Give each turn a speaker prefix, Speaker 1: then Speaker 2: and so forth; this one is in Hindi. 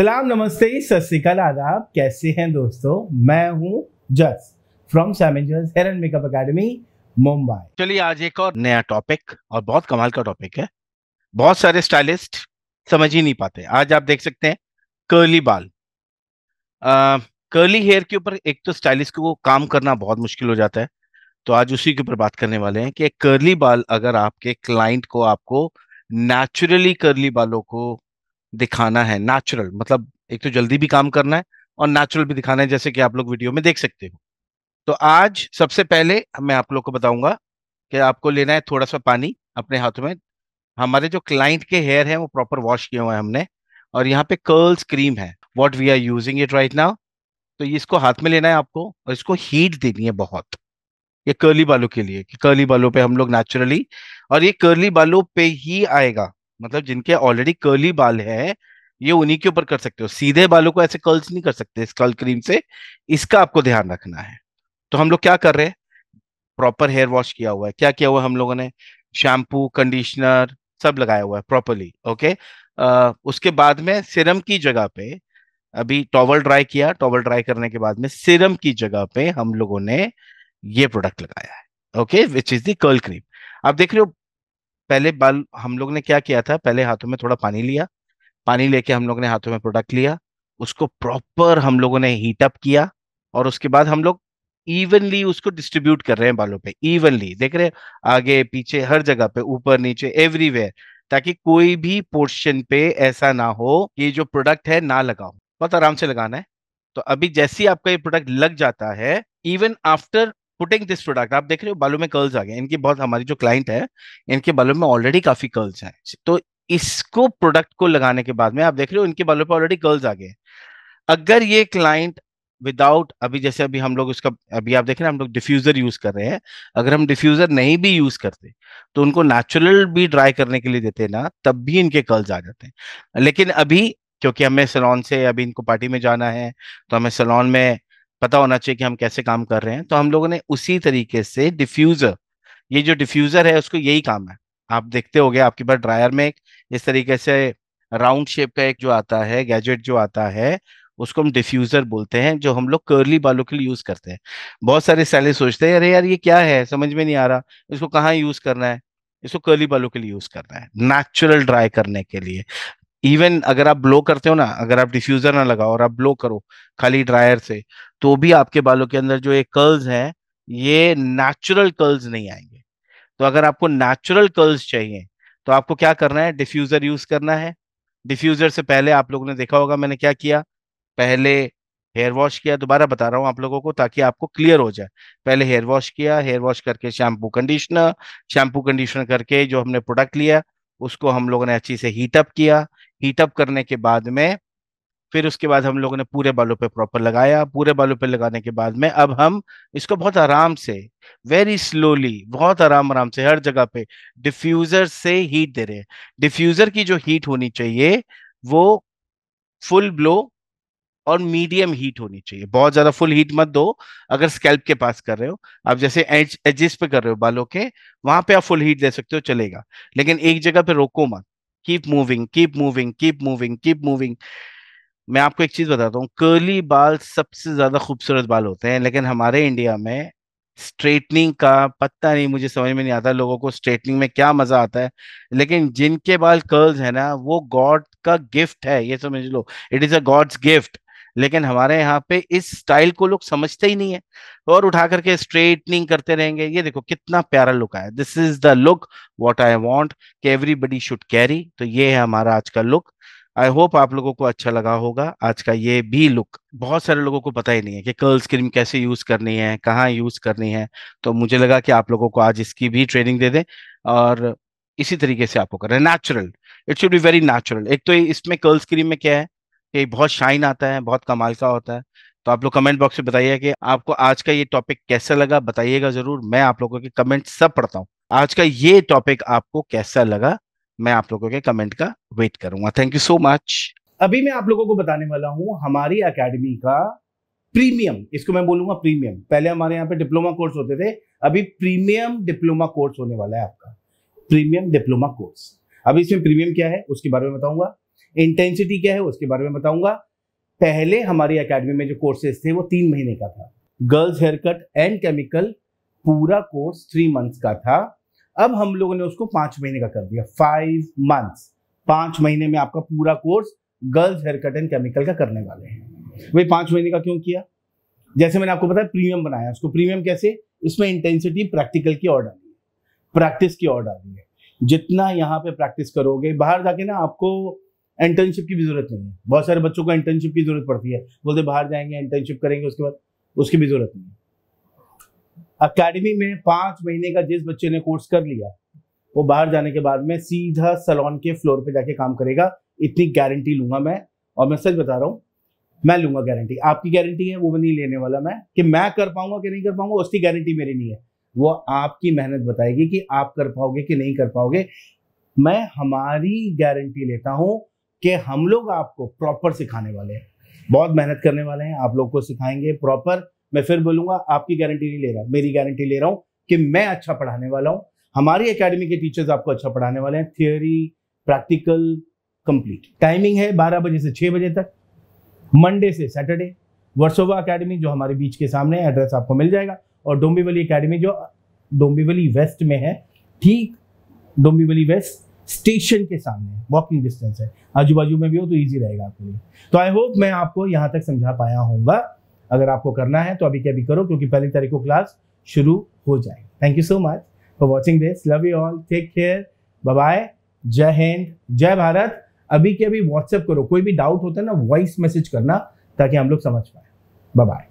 Speaker 1: सलाम नमस्ते सत आदाब कैसे हैं दोस्तों मैं हूं जस फ्रॉम सैमेंजर्स hair and makeup academy Mumbai चलिए आज एक और नया टॉपिक और बहुत कमाल का टॉपिक है बहुत सारे स्टाइलिस्ट समझ ही नहीं पाते आज आप देख सकते हैं कर्ली बाल आ, कर्ली हेयर के ऊपर एक तो स्टाइलिस्ट को काम करना बहुत मुश्किल हो जाता है तो आज उसी के ऊपर बात करने वाले हैं कि कर्ली बाल अगर आपके क्लाइंट को आपको नेचुरली कर्ली बालों को दिखाना है नेचुरल मतलब एक तो जल्दी भी काम करना है और नेचुरल भी दिखाना है जैसे कि आप लोग वीडियो में देख सकते हो तो आज सबसे पहले मैं आप लोग को बताऊंगा कि आपको लेना है थोड़ा सा पानी अपने हाथ में हमारे जो क्लाइंट के हेयर हैं वो प्रॉपर वॉश किए हुए हैं हमने और यहाँ पे कर्ल्स क्रीम है what we are using it right now तो इसको हाथ में लेना है आपको और इसको हीट देनी है बहुत ये कर्ली बालों के लिए कि कर्ली बालों पे हम लोग नेचुरली और ये कर्ली बालों पे ही आएगा मतलब जिनके ऑलरेडी कर्ली बाल है ये उन्हीं के ऊपर कर सकते हो सीधे बालों को ऐसे कर्ल्स नहीं कर सकते इस कर्ल क्रीम से इसका आपको ध्यान रखना है तो हम लोग क्या कर रहे हैं प्रॉपर हेयर वॉश किया हुआ है क्या किया हुआ है हम लोगों ने शैम्पू कंडीशनर सब लगाया हुआ है प्रॉपरली ओके आ, उसके बाद में सिरम की जगह पे अभी टॉवल ड्राई किया टॉवल ड्राई करने के बाद में सिरम की जगह पे हम लोगों ने ये प्रोडक्ट लगाया है okay which is the curl cream आप देख रहे हो पहले बाल हम लोग ने क्या किया था पहले हाथों में थोड़ा पानी लिया पानी लेके हम लोग ने हाथों में प्रोडक्ट लिया उसको प्रॉपर हम लोगों ने हीट अप किया और उसके बाद हम लोग इवनली उसको डिस्ट्रीब्यूट कर रहे हैं बालों पे इवनली देख रहे हैं आगे पीछे हर जगह पे ऊपर नीचे एवरीवेयर ताकि कोई भी पोर्शन पे ऐसा ना हो कि जो प्रोडक्ट है ना लगाओ बहुत आराम से लगाना है तो अभी जैसे ही आपका ये प्रोडक्ट लग जाता है even after putting this product आप देख रहे हो बालों में कर्ल्स आ गए इनकी बहुत हमारी जो क्लाइंट है इनके बालों में ऑलरेडी काफी कर्ल्स हैं तो इसको प्रोडक्ट को लगाने के बाद में आप देख रहे हो इनके बालों पर ऑलरेडी कर्ल्स आ गए अगर ये क्लाइंट विदाउट अभी जैसे अभी हम लोग उसका अभी आप देख रहे हैं हम लोग डिफ्यूजर यूज कर रहे हैं अगर हम डिफ्यूजर नहीं भी यूज करते तो उनको नेचुरल भी ड्राई करने के लिए देते ना तब भी इनके कर्ल्स आ जाते हैं लेकिन अभी क्योंकि हमें सलोन से अभी इनको पार्टी में जाना है तो हमें सलोन में पता होना चाहिए कि हम कैसे काम कर रहे हैं तो हम लोगों ने उसी तरीके से डिफ्यूजर ये जो डिफ्यूजर है उसको यही काम है आप देखते हो गए आपके पास ड्रायर में इस तरीके से राउंड शेप का एक जो आता है गैजेट जो आता है उसको हम डिफ्यूजर बोलते हैं जो हम लोग कर्ली बालों के लिए यूज करते हैं बहुत सारे सैले सोचते हैं अरे यार ये क्या है समझ में नहीं आ रहा इसको कहाँ यूज करना है इसको कर्ली बालों के लिए यूज करना है नेचुरल ड्राई करने के लिए इवन अगर आप ब्लो करते हो ना अगर आप डिफ्यूजर ना लगाओ और आप ब्लो करो खाली ड्रायर से तो भी आपके बालों के अंदर जो ये कर्ल्स हैं ये नेचुरल कर्ल्स नहीं आएंगे तो अगर आपको नेचुरल कर्ल्स चाहिए तो आपको क्या करना है डिफ्यूजर यूज करना है डिफ्यूजर से पहले आप लोगों ने देखा होगा मैंने क्या किया पहले हेयर वॉश किया दोबारा बता रहा हूँ आप लोगों को ताकि आपको क्लियर हो जाए पहले हेयर वॉश किया हेयर वॉश करके शैम्पू कंडीशनर शैम्पू कंडीशनर करके जो हमने प्रोडक्ट लिया उसको हम लोगों ने अच्छी से हीटअप किया हीटअप करने के बाद में फिर उसके बाद हम लोगों ने पूरे बालों पे प्रॉपर लगाया पूरे बालों पे लगाने के बाद में अब हम इसको बहुत आराम से वेरी स्लोली बहुत आराम आराम से हर जगह पे डिफ्यूजर से हीट दे रहे हैं डिफ्यूजर की जो हीट होनी चाहिए वो फुल ब्लो और मीडियम हीट होनी चाहिए बहुत ज्यादा फुल हीट मत दो अगर स्कैल्प के पास कर रहे हो आप जैसे एज एजिस पे कर रहे हो बालों के वहां पे आप फुल हीट दे सकते हो चलेगा लेकिन एक जगह पे रोको मत keep moving keep moving keep moving keep moving मैं आपको एक चीज बताता हूँ कर्ली बाल सबसे ज्यादा खूबसूरत बाल होते हैं लेकिन हमारे इंडिया में स्ट्रेटनिंग का पता नहीं मुझे समझ में नहीं आता लोगों को स्ट्रेटनिंग में क्या मजा आता है लेकिन जिनके बाल कर्ल्स है ना वो गॉड का गिफ्ट है ये समझ लो it is a god's gift लेकिन हमारे यहाँ पे इस स्टाइल को लोग समझते ही नहीं है और उठा करके स्ट्रेटनिंग करते रहेंगे ये देखो कितना प्यारा लुक आया this is the look what I want कि एवरीबडी शुड कैरी तो ये है हमारा आज का लुक आई होप आप लोगों को अच्छा लगा होगा आज का ये भी लुक बहुत सारे लोगों को पता ही नहीं है कि कर्ल्स क्रीम कैसे यूज करनी है कहाँ यूज करनी है तो मुझे लगा कि आप लोगों को आज इसकी भी ट्रेनिंग दे दें और इसी तरीके से आपको करें natural it should be very natural एक तो इसमें कर्ल्स क्रीम में क्या है ये बहुत शाइन आता है बहुत कमाल का होता है तो आप लोग कमेंट बॉक्स में बताइए कि आपको आज का ये टॉपिक कैसा लगा बताइएगा जरूर मैं आप लोगों के कमेंट सब पढ़ता हूँ आज का ये टॉपिक आपको कैसा लगा मैं आप लोगों के कमेंट का वेट करूंगा थैंक यू सो मच अभी मैं आप लोगों को बताने वाला हूँ हमारी अकेडमी का प्रीमियम इसको मैं बोलूंगा प्रीमियम पहले हमारे यहाँ पे डिप्लोमा कोर्स होते थे अभी प्रीमियम डिप्लोमा कोर्स होने वाला है आपका प्रीमियम डिप्लोमा कोर्स अभी इसमें प्रीमियम क्या है उसके बारे में बताऊंगा इंटेंसिटी क्या है उसके बारे में बताऊंगा पहले हमारी अकेडमी में जो कोर्सेज थे वो तीन महीने का था girls haircut and chemical पूरा कोर्स थ्री मंथ्स का था अब हम लोगों ने उसको पांच महीने का कर दिया फाइव मंथ्स पांच महीने में आपका पूरा course girls haircut and chemical का करने वाले हैं वे पांच महीने का क्यों किया जैसे मैंने आपको बताया प्रीमियम बनाया उसको प्रीमियम कैसे इसमें इंटेंसिटी प्रैक्टिकल की और डाली है प्रैक्टिस की और डाली है जितना यहाँ पे प्रैक्टिस करोगे बाहर जाके ना आपको इंटर्नशिप की भी जरूरत नहीं है बहुत सारे बच्चों को इंटर्नशिप की जरूरत पड़ती है बोलते बाहर जाएंगे इंटर्नशिप करेंगे उसके बाद उसकी भी जरूरत नहीं है अकेडमी में पांच महीने का जिस बच्चे ने कोर्स कर लिया वो बाहर जाने के बाद में सीधा सलोन के फ्लोर पे जाके काम करेगा इतनी गारंटी लूंगा मैं और मैं सच बता रहा हूँ मैं लूंगा गारंटी आपकी गारंटी है वो मैं नहीं लेने वाला मैं कि मैं कर पाऊंगा कि नहीं कर पाऊंगा उसकी गारंटी मेरी नहीं है वो आपकी मेहनत बताएगी कि आप कर पाओगे कि नहीं कर पाओगे मैं हमारी गारंटी लेता हूं कि हम लोग आपको प्रॉपर सिखाने वाले हैं बहुत मेहनत करने वाले हैं आप लोग को सिखाएंगे प्रॉपर मैं फिर बोलूंगा आपकी गारंटी नहीं ले रहा मेरी गारंटी ले रहा हूँ कि मैं अच्छा पढ़ाने वाला हूँ हमारी अकेडमी के टीचर्स आपको अच्छा पढ़ाने वाले हैं थियोरी प्रैक्टिकल कंप्लीट टाइमिंग है बारह बजे से छः बजे तक मंडे से सैटरडे वर्सोवा अकेडमी जो हमारे बीच के सामने है एड्रेस आपको मिल जाएगा और डोंबिवली अकेडमी जो डोंबिवली वेस्ट में है ठीक डोंबिवली वेस्ट स्टेशन के सामने वॉकिंग डिस्टेंस है आजू बाजू में भी हो तो ईजी रहेगा आपके लिए तो आई होप मैं आपको यहाँ तक समझा पाया होगा अगर आपको करना है तो अभी क्या भी करो क्योंकि पहली तारीख को क्लास शुरू हो जाए thank you so much for watching this love you all take care bye Jai Hind जय भारत अभी के अभी व्हाट्सएप करो कोई भी डाउट होता है ना वॉइस मैसेज करना ताकि हम लोग समझ पाए बाय